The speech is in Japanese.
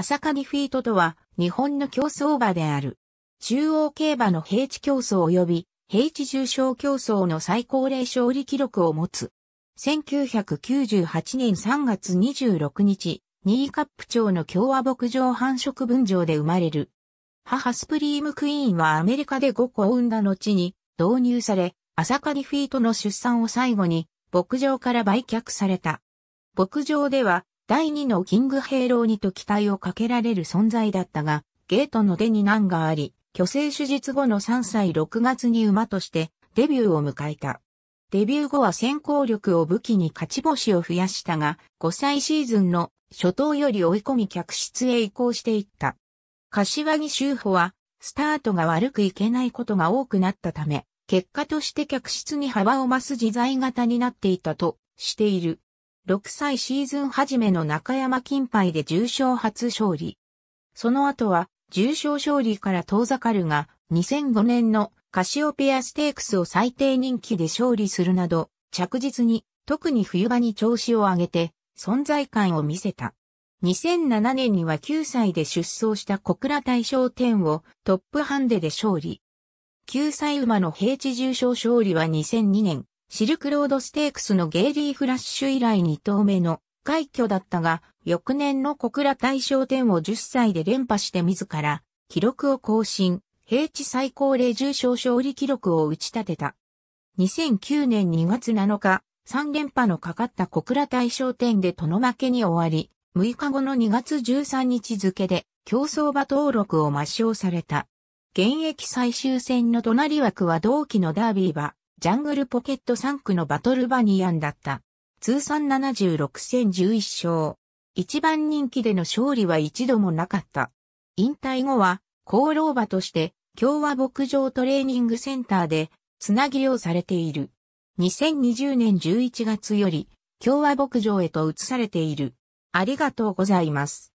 朝霞フィートとは、日本の競争馬である。中央競馬の平地競争及び、平地重賞競争の最高齢勝利記録を持つ。1998年3月26日、ニーカップ町の共和牧場繁殖分場で生まれる。母スプリームクイーンはアメリカで5個を産んだ後に導入され、朝霞フィートの出産を最後に牧場から売却された。牧場では第2のキングヘイローにと期待をかけられる存在だったが、ゲートの手に難があり、巨勢手術後の3歳6月に馬としてデビューを迎えた。デビュー後は先行力を武器に勝ち星を増やしたが、5歳シーズンの初頭より追い込み客室へ移行していった。柏木修歩は、スタートが悪くいけないことが多くなったため、結果として客室に幅を増す自在型になっていたとしている。6歳シーズン初めの中山金杯で重賞初勝利。その後は、重賞勝利から遠ざかるが、2005年のカシオペアステークスを最低人気で勝利するなど、着実に、特に冬場に調子を上げて、存在感を見せた。2007年には9歳で出走した小倉大賞10をトップハンデで勝利。9歳馬の平地重賞勝利は2002年、シルクロードステークスのゲイリー・フラッシュ以来2投目の快挙だったが、翌年の小倉大賞店を10歳で連覇して自ら、記録を更新、平地最高齢重賞勝利記録を打ち立てた。2009年2月7日、3連覇のかかった小倉大賞店で殿負けに終わり、6日後の2月13日付で競争馬登録を抹消された。現役最終戦の隣枠は同期のダービー馬、ジャングルポケット3区のバトルバニヤンだった。通算76戦11勝。一番人気での勝利は一度もなかった。引退後は、功労馬として、共和牧場トレーニングセンターで、つなぎをされている。2020年11月より、共和牧場へと移されている。ありがとうございます。